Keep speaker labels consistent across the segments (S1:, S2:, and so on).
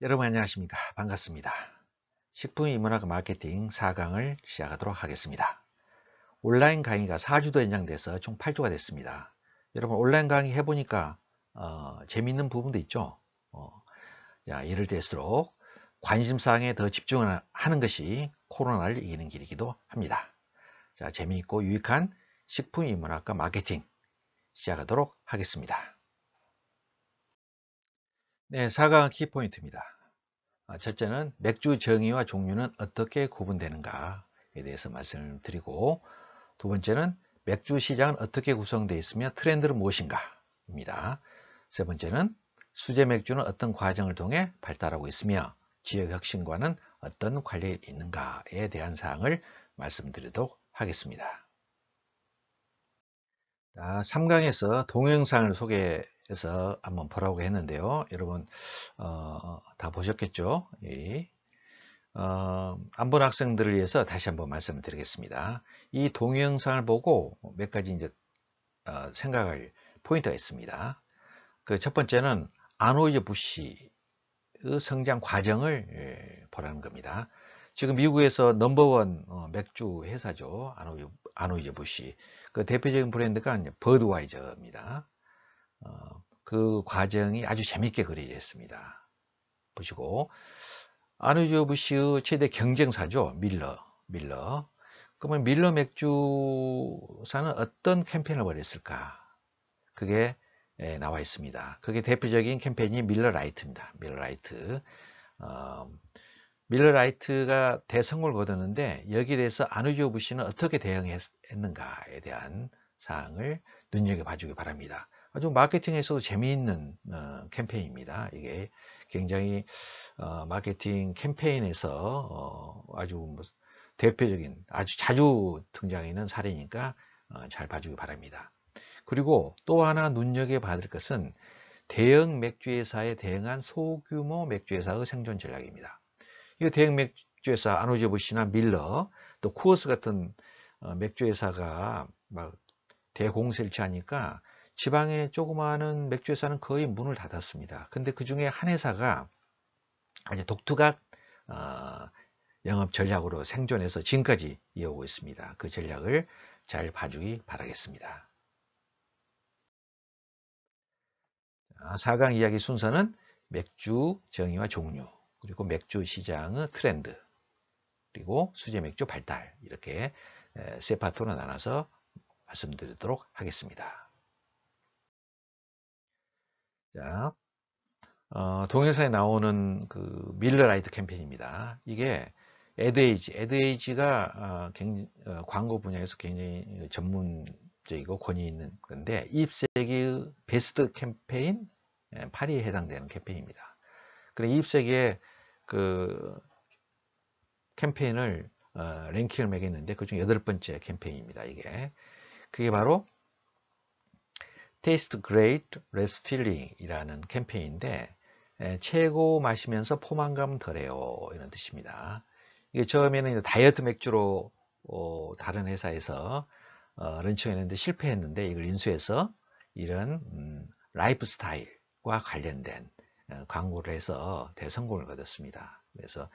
S1: 여러분 안녕하십니까 반갑습니다 식품인문학 마케팅 4강을 시작하도록 하겠습니다 온라인 강의가 4주도 연장돼서 총 8주가 됐습니다 여러분 온라인 강의 해보니까 어, 재밌는 부분도 있죠 어, 야, 이럴 때일수록 관심사항에 더집중 하는 것이 코로나를 이기는 길이기도 합니다 자 재미있고 유익한 식품인문학과 마케팅 시작하도록 하겠습니다 네, 4강 키포인트입니다. 아, 첫째는 맥주 정의와 종류는 어떻게 구분되는가에 대해서 말씀을 드리고 두 번째는 맥주 시장은 어떻게 구성되어 있으며 트렌드는 무엇인가 입니다. 세 번째는 수제 맥주는 어떤 과정을 통해 발달하고 있으며 지역 혁신과는 어떤 관리에 있는가에 대한 사항을 말씀드리도록 하겠습니다. 3강에서 동영상을 소개해 해서 한번 보라고 했는데요. 여러분 어, 다 보셨겠죠? 예. 어, 안본 학생들을 위해서 다시 한번 말씀드리겠습니다. 을이 동영상을 보고 몇 가지 이제 어, 생각을 포인트가 있습니다. 그 첫 번째는 아노이저 부시의 성장 과정을 예, 보라는 겁니다. 지금 미국에서 넘버원 어, 맥주 회사죠. 아노이저 부시. 그 대표적인 브랜드가 버드와이저입니다. 어, 그 과정이 아주 재밌게 그려졌습니다 보시고 아누조브시의 최대 경쟁사죠. 밀러, 밀러. 그러면 밀러 맥주사는 어떤 캠페인을 벌였을까? 그게 예, 나와 있습니다. 그게 대표적인 캠페인이 밀러 라이트입니다. 밀러 라이트. 어, 밀러 라이트가 대성을 거뒀는데 여기에 대해서 아누조 부시는 어떻게 대응했는가에 대한 사항을 눈여겨봐주기 바랍니다. 아주 마케팅에서도 재미있는 어, 캠페인입니다. 이게 굉장히 어, 마케팅 캠페인에서 어, 아주 뭐 대표적인 아주 자주 등장하는 사례니까 잘 봐주기 바랍니다. 그리고 또 하나 눈여겨봐야 것은 대형 맥주회사에 대응한 소규모 맥주회사의 생존 전략입니다. 이거 대형 맥주회사 아노제부시나 밀러 또 쿠어스 같은 맥주회사가 막 대공세를 취하니까 지방의 조그마한 맥주 회사는 거의 문을 닫았습니다. 근데 그 중에 한 회사가 아주 독특한 어, 영업 전략으로 생존해서 지금까지 이어오고 있습니다. 그 전략을 잘 봐주기 바라겠습니다. 4강 이야기 순서는 맥주 정의와 종류, 그리고 맥주 시장의 트렌드, 그리고 수제 맥주 발달 이렇게 세파트로 나눠서 말씀드리도록 하겠습니다. 자, 어, 동영상에 나오는 그 밀러라이트 캠페인입니다. 이게 에드에이지, 에드에이지가 어, 어, 광고 분야에서 굉장히 전문적이고 권위 있는 건데 2 0세기 베스트 캠페인 파리에 예, 해당되는 캠페인입니다. 그래 20세기의 그 캠페인을 어, 랭킹을 매겼는데 그 중 여덟 번째 캠페인입니다. 이게 그게 바로 Taste Great Less Feeling이라는 캠페인인데 최고 마시면서 포만감 덜해요 이런 뜻입니다. 이게 처음에는 다이어트 맥주로 어, 다른 회사에서 어, 런칭했는데 실패했는데 이걸 인수해서 이런 음, 라이프 스타일과 관련된 어, 광고를 해서 대성공을 거뒀습니다. 그래서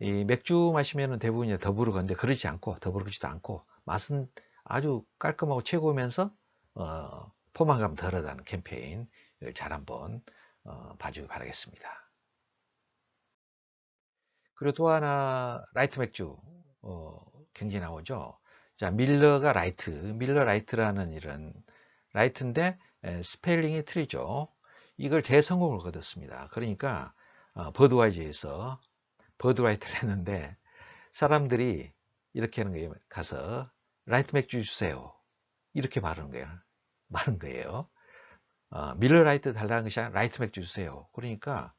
S1: 이 맥주 마시면 대부분 이 더부르건데 그러지 않고 더부르지도 않고 맛은 아주 깔끔하고 최고면서 어, 포만감 덜하다는 캠페인을 잘 한번 어, 봐주기 바라겠습니다. 그리고 또 하나 라이트 맥주 어, 굉장 나오죠. 자 밀러가 라이트, 밀러 라이트라는 이런 라이트인데 에, 스펠링이 틀리죠. 이걸 대성공을 거뒀습니다. 그러니까 어, 버드와이즈에서 버드라이트를 했는데 사람들이 이렇게 하는 거예요. 가서 라이트 맥주 주세요. 이렇게 말하는 거예요. 많은 거예요. 어, 밀러라이트 달라는 것이 아니라 라이트 맥주 주세요. 그러니까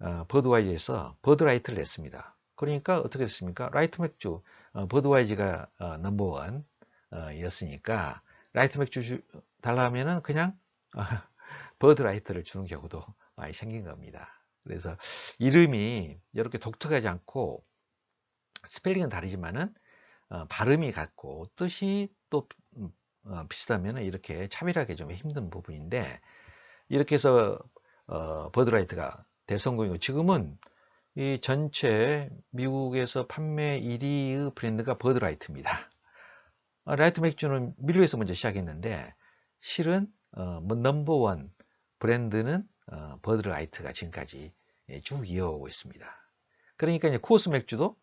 S1: 어, 버드와이즈에서 버드라이트를 냈습니다. 그러니까 어떻게 됐습니까? 라이트 맥주 어, 버드와이즈가 어, 넘버원 어, 이었으니까 라이트 맥주 주, 달라면은 하 그냥 어, 버드라이트를 주는 경우도 많이 생긴 겁니다. 그래서 이름이 이렇게 독특하지 않고 스펠링은 다르지만은 어, 발음이 같고 뜻이 또 어, 비슷하면 이렇게 차별하기 좀 힘든 부분인데 이렇게 해서 어, 버드라이트가 대성공이고 지금은 이 전체 미국에서 판매 1위의 브랜드가 버드라이트입니다. 어, 라이트 맥주는 밀리에서 먼저 시작했는데 실은 어, 뭐 넘버원 브랜드는 어, 버드라이트가 지금까지 예, 쭉 이어오고 있습니다. 그러니까 이제 코스 맥주도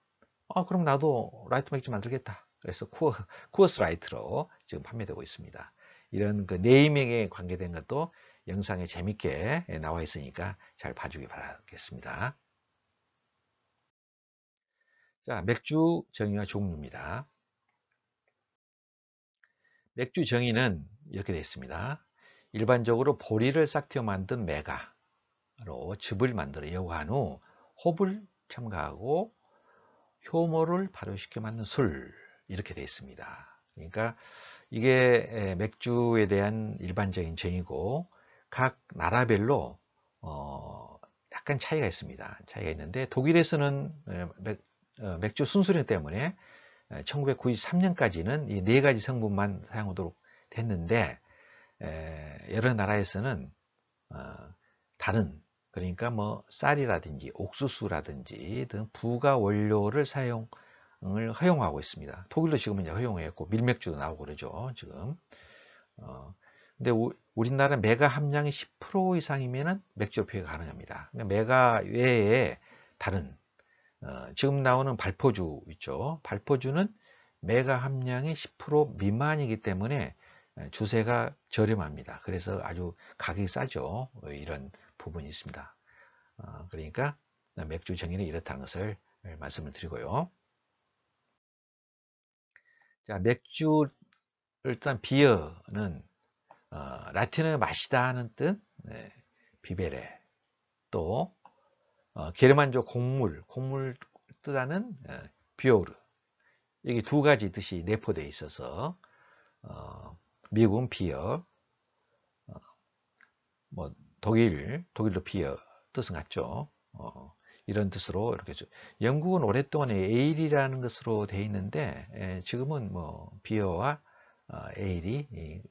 S1: 아 그럼 나도 라이트 맥주 만들겠다. 그래서 코어, 코어스라이트로 지금 판매되고 있습니다. 이런 그 네이밍에 관계된 것도 영상에 재밌게 나와 있으니까 잘 봐주기 바라겠습니다. 자, 맥주 정의와 종류입니다. 맥주 정의는 이렇게 되어 있습니다. 일반적으로 보리를 싹튀어 만든 메가로 즙을 만들어 여과한 후 호흡을 첨가하고 효모를 발효시켜 만든 술 이렇게 돼 있습니다. 그러니까 이게 맥주에 대한 일반적인 정의고 각 나라별로 어 약간 차이가 있습니다. 차이가 있는데 독일에서는 맥, 어, 주 순수령 때문에 1993년까지는 이 네 가지 성분만 사용하도록 됐는데 여러 나라에서는 어, 다른 그러니까 뭐 쌀이라든지 옥수수라든지 등 부가 원료를 사용 을 허용하고 있습니다. 독일도 지금 이제 허용했고 밀맥주도 나오고 그러죠. 지금. 어, 근데 우, 리나라 메가 함량이 10% 이상이면은 맥주 피해 가능합니다. 메가 그러니까 외에 다른 어, 지금 나오는 발포주 있죠. 발포주는 메가 함량이 10% 미만이기 때문에 주세가 저렴합니다. 그래서 아주 가격이 싸죠. 어, 이런 부분이 있습니다. 어, 그러니까 맥주 정의는 이렇다는 것을 말씀을 드리고요. 자, 맥주, 일단 비어는 어, 라틴어의 마시다 하는 뜻, 네, 비베레. 또 어, 게르만족 곡물, 곡물 뜻하는 어, 비오르. 여기 두 가지 뜻이 내포되어 있어서 어, 미국은 비어, 어, 뭐 독일, 독일도 비어 뜻은 같죠. 어, 이런 뜻으로 이렇게 죠 영국은 오랫동안 에일이라는 에 것으로 돼 있는데 예, 지금은 뭐 비어와 어, 에일이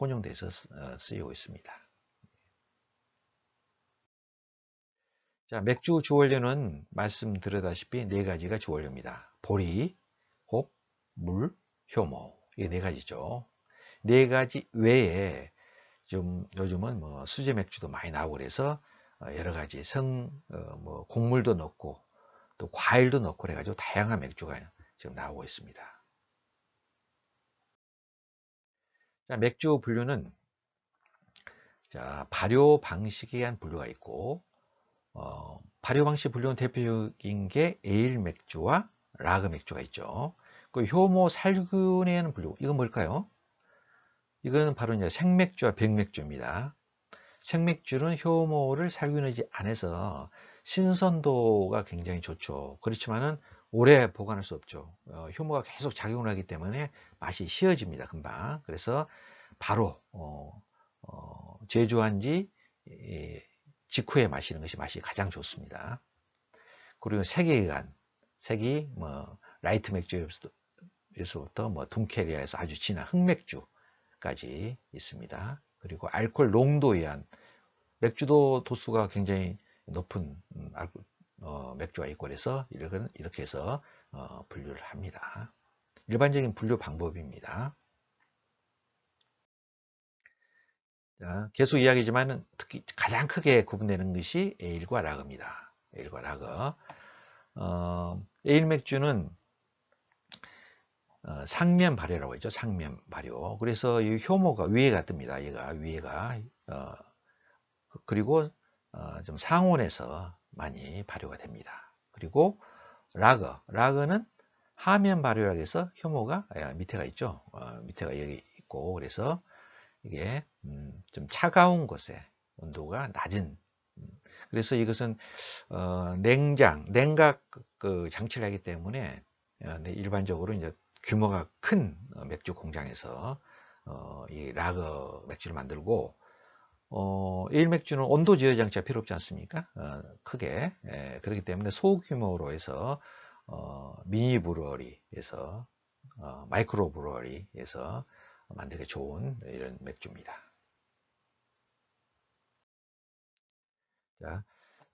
S1: 혼용돼서 어, 쓰이고 있습니다. 자, 맥주 주원료는 말씀드렸다시피 네 가지가 주원료입니다. 보리, 혹, 물, 효모 이게네 가지죠. 네 가지 외에 좀 요즘은 뭐 수제 맥주도 많이 나오고 그래서 어, 여러 가지 성, 어, 뭐 곡물도 넣고 또 과일도 넣고 해가지고 다양한 맥주가 지금 나오고 있습니다. 자, 맥주 분류는 자, 발효 방식에 의한 분류가 있고 어, 발효 방식 분류는 대표적인 게 에일 맥주와 라그 맥주가 있죠. 그 효모 살균에 의한 분류 이건 뭘까요? 이건 바로 이제 생맥주와 백맥주입니다. 생맥주는 효모를 살균하지 않아서 신선도가 굉장히 좋죠. 그렇지만은 오래 보관할 수 없죠. 어, 효모가 계속 작용을 하기 때문에 맛이 쉬어집니다. 금방. 그래서 바로 어, 어, 제조한 지 예, 직후에 마시는 것이 맛이 가장 좋습니다. 그리고 세계관, 색이 뭐 라이트 맥주에서부터 뭐 동캐리아에서 아주 진한 흑맥주까지 있습니다. 그리고 알코올 농도에 의한 맥주도 도수가 굉장히 높은 음, 어, 맥주와이고에서 이렇게 해서 어, 분류를 합니다. 일반적인 분류 방법입니다. 계속 이야기지만 특히 가장 크게 구분되는 것이 에일과 라거입니다. 에일과 라거. 어, 에일 맥주는 어, 상면 발효라고 했죠. 상면 발효. 그래서 이 효모가 위에가 뜹니다. 얘가 위에가 어, 그, 그리고 어, 좀 상온에서 많이 발효가 됩니다. 그리고 라거, 라거는 하면 발효라고 해서 효모가 아, 밑에가 있죠. 어, 밑에가 여기 있고 그래서 이게 음, 좀 차가운 곳에 온도가 낮은 음, 그래서 이것은 어, 냉장, 냉각 그 장치를 하기 때문에 어, 네, 일반적으로 이제 규모가 큰 어, 맥주 공장에서 어, 이 라거 맥주를 만들고 어, 일 맥주는 온도 제어 장치가 필요 없지 않습니까? 어, 크게 예, 그렇기 때문에 소규모로 해서 어, 미니 브루어리에서 어, 마이크로 브루어리에서 만들기 좋은 이런 맥주입니다. 자,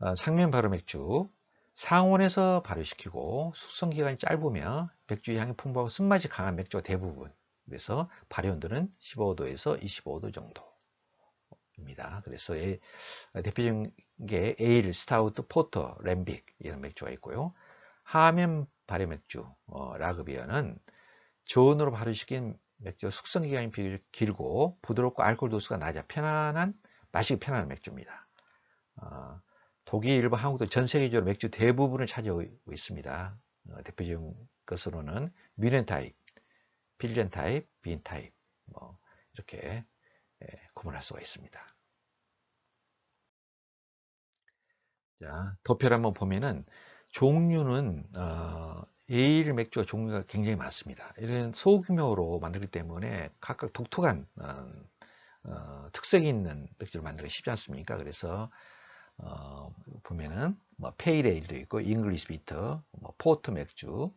S1: 어, 상면 발효 맥주 상온에서 발효시키고 숙성기간이 짧으며 맥주의 향이 풍부하고 쓴맛이 강한 맥주가 대부분 그래서 발효온도는 15도에서 25도 정도입니다. 그래서 예, 대표적인 게 에일, 스타우트, 포터, 램빅 이런 맥주가 있고요. 하면 발효 맥주 어, 라그비어는 저온으로 발효시킨 맥주 숙성 기간이 비교적 길고 부드럽고 알코올 도수가 낮아 편안한 마시기 편안한 맥주입니다. 어, 독일, 일본, 한국 도전 세계적으로 맥주 대부분을 차지하고 있습니다. 어, 대표적인 것으로는 미넨 타입, 필젠 타입, 빈 타입 뭐 이렇게 예, 구분할 수가 있습니다. 자, 도표를 한번 보면은 종류는 어, 예일 맥주와 종류가 굉장히 많습니다. 이런 소규모로 만들기 때문에 각각 독특한 어, 어, 특색이 있는 맥주를 만들기 쉽지 않습니까? 그래서 어, 보면은 뭐 페이레일도 있고 잉글리시 비터, 뭐 포트 맥주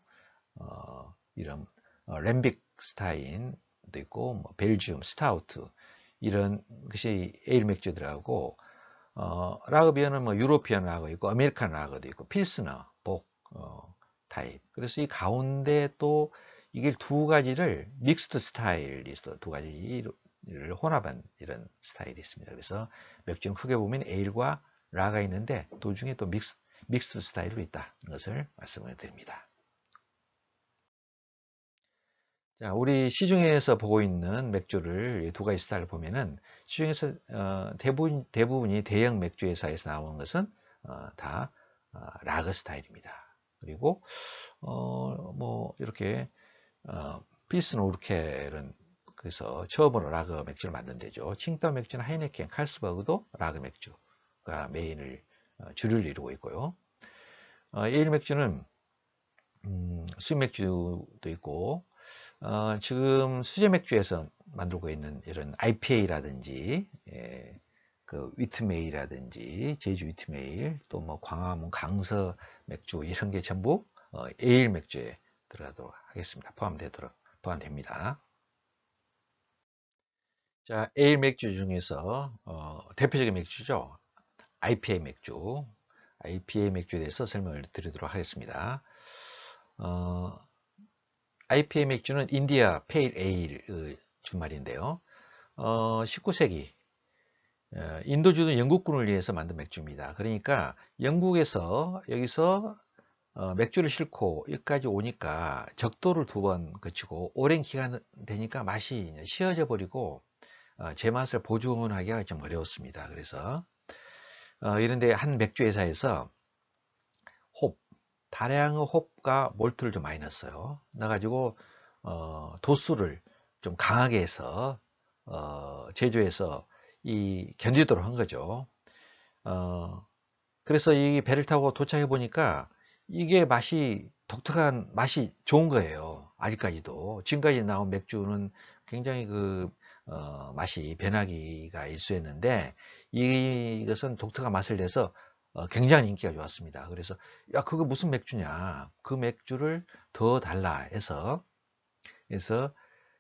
S1: 어, 이런 어, 램빅 스타인도 있고 뭐 벨지움 스타우트 이런 것이 에일 맥주들하고 어, 라거비어는 뭐 유로피언 라거 있고 아메리칸 라거도 있고 필스너, 복 어, 타입. 그래서 이 가운데 또 이게 두 가지를 믹스트 스타일리스트 두 가지를 혼합한 이런 스타일이 있습니다. 그래서 맥주는 크게 보면 에일과 라가 있는데 도중에 또 믹스, 믹스 스타일로 있다는 것을 말씀을 드립니다. 자, 우리 시중에서 보고 있는 맥주를 두 가지 스타일을 보면은 시중에서 어, 대부분, 대부분이 대형 맥주 회사에서 나오는 것은 어, 다 어, 라그 스타일입니다. 그리고 어, 뭐 이렇게 어, 필스노르켈은 그래서 처음으로 라그 맥주를 만든 데죠. 칭따 맥주나 하이네켄, 칼스버그도 라그 맥주. 가 메인을 주를 어, 이루고 있고요. 에일 어, 맥주는 음, 수입 맥주도 있고 어, 지금 수제 맥주에서 만들고 있는 이런 IPA라든지 예, 그 위트메일이라든지 제주 위트메일 또뭐 광화문 강서 맥주 이런 게 전부 에일 맥주에 들어가도록 하겠습니다. 포함되도록 포함됩니다. 자, 에일 맥주 중에서 어, 대표적인 맥주죠. IPA 맥주, IPA 맥주에 대해서 설명을 드리도록 하겠습니다. 어, IPA 맥주는 인디아 페일 에일 의 주말인데요. 어, 19세기 어, 인도주는 영국군을 위해서 만든 맥주입니다. 그러니까 영국에서 여기서 어, 맥주를 싣고 여기까지 오니까 적도를 두 번 거치고 오랜 기간 되니까 맛이 쉬어져 버리고 어, 제 맛을 보존하기가 좀 어려웠습니다. 그래서 어, 이런데 한 맥주 회사에서 홉, 다량의 홉과 몰트를 좀 많이 넣었어요. 나가지고 어, 도수를 좀 강하게 해서 어, 제조해서 이 견디도록 한 거죠. 어, 그래서 이 배를 타고 도착해 보니까 이게 맛이 독특한 맛이 좋은 거예요. 아직까지도 지금까지 나온 맥주는 굉장히 그 어, 맛이 변하기가 일수했는데 이것은 독특한 맛을 내서 어, 굉장히 인기가 좋았습니다. 그래서 야 그거 무슨 맥주냐 그 맥주를 더 달라 해서 그래서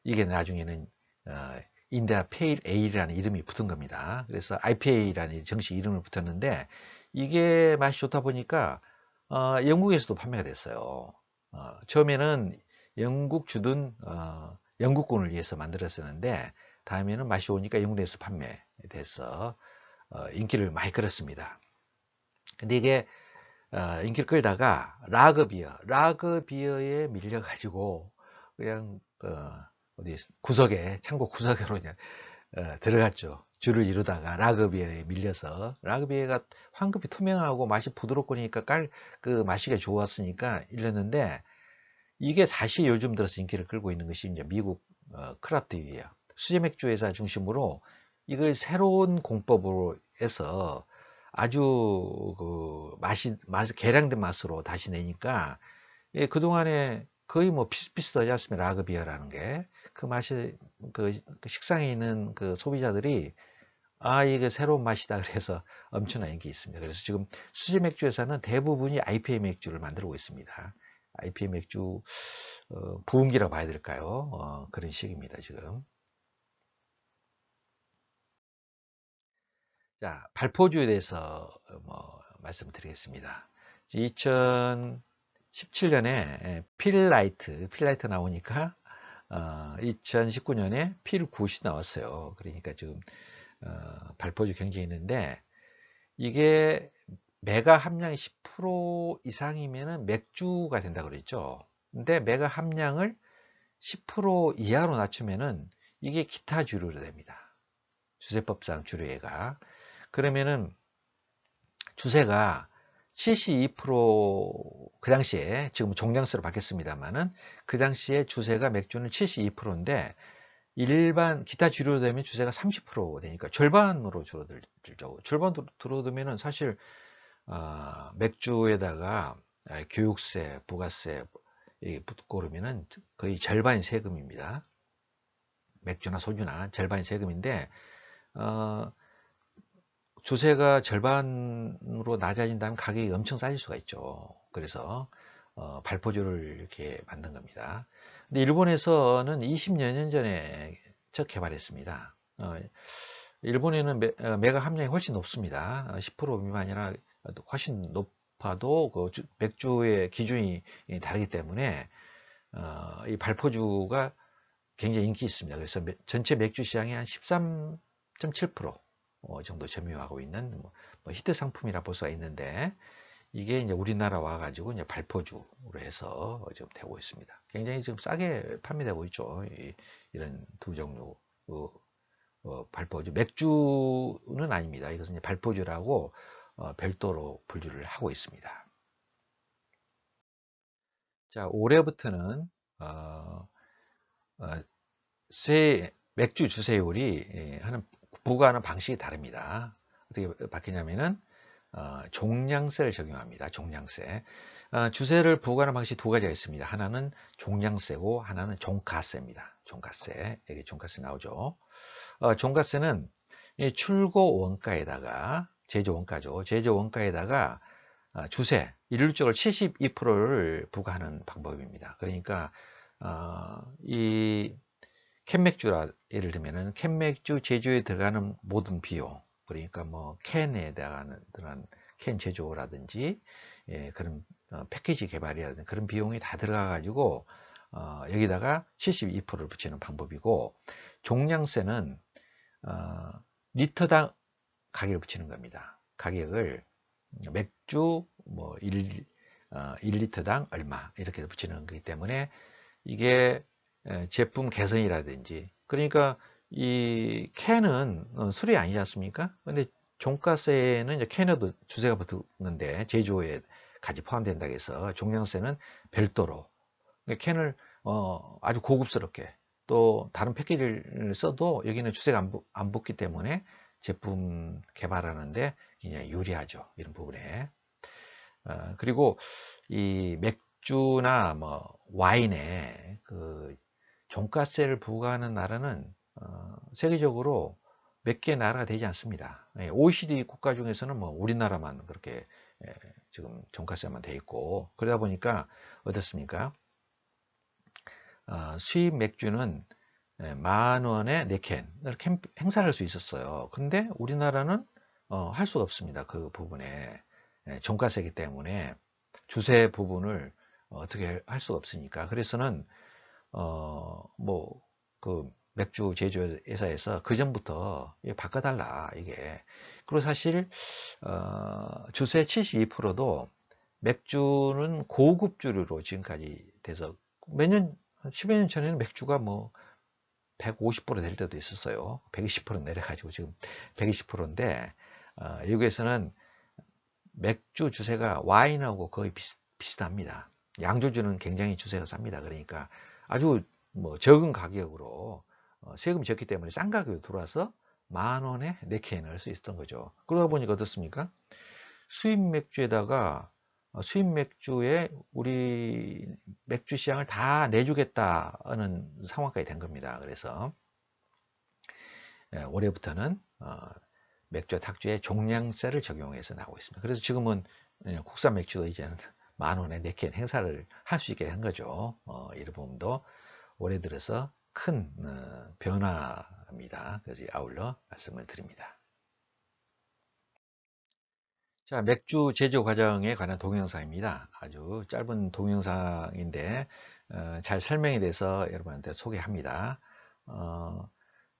S1: 이게 나중에는 어, 인디아 페일 에일이라는 이름이 붙은 겁니다. 그래서 IPA라는 정식 이름을 붙였는데 이게 맛이 좋다 보니까 어, 영국에서도 판매가 됐어요. 어, 처음에는 영국 주둔 어, 영국군을 위해서 만들었었는데 다음에는 맛이 오니까 영국에서 판매돼서 어, 인기를 많이 끌었습니다. 근데 이게 어, 인기를 끌다가 라그비어, 라그비어에 밀려가지고 그냥 어, 어디 구석에 창고 구석으로 그냥 들어갔죠. 줄을 이루다가 라그비어에 밀려서 라그비어가 황급히 투명하고 맛이 부드럽고니까 깔그 맛이가 좋았으니까 일렀는데 이게 다시 요즘 들어서 인기를 끌고 있는 것이 이제 미국 크라프트예요. 수제 맥주 회사 중심으로 이걸 새로운 공법으로 해서 아주 그 맛이 맛 개량된 맛으로 다시 내니까 예, 그 동안에 거의 뭐 비슷비슷하지 않습니까 라그비어라는 게 그 맛이 그 식상에 있는 그 소비자들이 아 이게 새로운 맛이다 그래서 엄청난 인기 있습니다. 그래서 지금 수제 맥주 에서는 대부분이 IPA 맥주를 만들고 있습니다. IPA 맥주 어, 부흥기라고 봐야 될까요? 어, 그런 식입니다 지금. 자, 발포주에 대해서 어, 뭐 말씀드리겠습니다. 2017년에 예, 필라이트, 필라이트 나오니까 어, 2019년에 필굿이 나왔어요. 그러니까 지금 어, 발포주 경쟁이 있는데 이게 메가 함량이 10% 이상이면 맥주가 된다 그랬죠. 근데 메가 함량을 10% 이하로 낮추면은 이게 기타 주류로 됩니다. 주세법상 주류해가 그러면은 주세가 72%그 당시에 지금 종량세로 바뀌었습니다만은 그 당시에 주세가 맥주는 72%인데 일반 기타 주류 로 되면 주세가 30% 되니까 절반으로 줄어들죠. 절반 으로 들어오면은 사실 어, 맥주에다가 교육세, 부가세 붙고르면은 거의 절반 세금입니다. 맥주나 소주나 절반 세금인데 어, 조세가 절반으로 낮아진다면 가격이 엄청 싸질 수가 있죠. 그래서 어, 발포주를 이렇게 만든 겁니다. 근데 일본에서는 20여년 전에 첫 개발했습니다. 어, 일본에는 메, 어, 가 함량이 훨씬 높습니다. 10% 어, 미만이라 훨씬 높아도 그 주, 맥주의 기준이 다르기 때문에 어, 이 발포주가 굉장히 인기 있습니다. 그래서 전체 맥주 시장의 한13.7% 어, 정도 점유하고 있는 뭐, 뭐, 히트 상품이라 볼 수가 있는데 이게 이제 우리나라 와가지고 이제 발포주로 해서 지금 되고 있습니다. 굉장히 지금 싸게 판매되고 있죠. 이, 런두 종류 어, 어, 발포주 맥주는 아닙니다. 이것은 이제 발포주라고 어, 별도로 분류를 하고 있습니다. 자 올해부터는 어, 어, 세 맥주 주세율이 예, 하는 부과하는 방식이 다릅니다. 어떻게 바뀌냐면은 어, 종량세를 적용합니다. 종량세. 어, 주세를 부과하는 방식이 두 가지가 있습니다. 하나는 종량세고 하나는 종가세입니다. 종가세. 여기 종가세 나오죠. 어, 종가세는 출고 원가에다가 제조 원가죠. 제조 원가에다가 어, 주세, 일률적으로 72%를 부과하는 방법입니다. 그러니까 어, 이 캔맥주라 예를 들면은 캔맥주 제조에 들어가는 모든 비용 그러니까 뭐 캔에 대한 그런 캔 제조라든지 예, 그런 어, 패키지 개발이라든지 그런 비용이 다 들어가 가지고 어, 여기다가 72%를 붙이는 방법이고 종량세는 어, 리터당 가격을 붙이는 겁니다. 가격을 맥주 뭐 1, 어, 1리터당 얼마 이렇게 붙이는 거기 때문에 이게 예, 제품 개선이라든지 그러니까 이 캔은 어, 술이 아니지 않습니까? 근데 종가세는 이제 캔에도 주세가 붙는데 제조에 같이 포함된다고 해서 종량세는 별도로 캔을 어 아주 고급스럽게 또 다른 패키지를 써도 여기는 주세가 안, 붙, 안 붙기 때문에 제품 개발하는데 그냥 유리하죠 이런 부분에 어, 그리고 이 맥주나 뭐 와인에 그 종가세를 부과하는 나라는 어, 세계적으로 몇 개 나라가 되지 않습니다. 예, OECD 국가 중에서는 뭐 우리나라만 그렇게 예, 지금 종가세만 돼 있고 그러다 보니까 어떻습니까? 어, 수입 맥주는 예, 만 원에 네 캔을 행사할 수 있었어요. 근데 우리나라는 어, 할 수가 없습니다. 그 부분에 예, 종가세기 때문에 주세 부분을 어떻게 할 수가 없으니까 그래서는 어, 뭐, 그 맥주 제조회사에서 그 전부터 바꿔달라, 이게. 그리고 사실, 어, 주세 72%도 맥주는 고급주류로 지금까지 돼서 몇 년, 10여 년 전에는 맥주가 뭐, 150%될 때도 있었어요. 120% 내려가지고 지금 120%인데, 어, 미국에서는 맥주 주세가 와인하고 거의 비슷, 비슷합니다. 양조주는 굉장히 주세가 쌉니다. 그러니까 아주 뭐 적은 가격으로 어, 세금이 적기 때문에 싼 가격에 들어와서 만 원에 네캔 을수 있었던 거죠. 그러다 보니까 어떻습니까? 수입 맥주에다가 어, 수입 맥주에 우리 맥주 시장을 다 내주겠다는 상황까지 된 겁니다. 그래서 예, 올해부터는 어, 맥주와 탁주의 종량세를 적용해서 나오고 있습니다. 그래서 지금은 예, 국산 맥주도 이제는 만 원에 내캔 네 행사를 할 수 있게 한 거죠. 어, 부분도 올해 들어서 큰 어, 변화입니다. 그래서 아울러 말씀을 드립니다. 자, 맥주 제조 과정에 관한 동영상입니다. 아주 짧은 동영상인데 어, 잘 설명이 돼서 여러분한테 소개합니다. 어,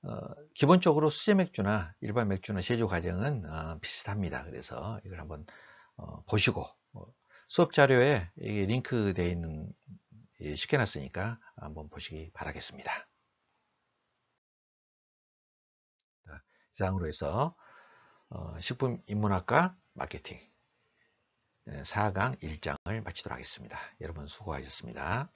S1: 어, 기본적으로 수제 맥주나 일반 맥주나 제조 과정은 어, 비슷합니다. 그래서 이걸 한번 어, 보시고 수업 자료에 링크되어 있는 시켜놨으니까 예, 한번 보시기 바라겠습니다. 이상으로 해서 어, 식품인문학과 마케팅 4강 예, 1장을 마치도록 하겠습니다. 여러분 수고하셨습니다.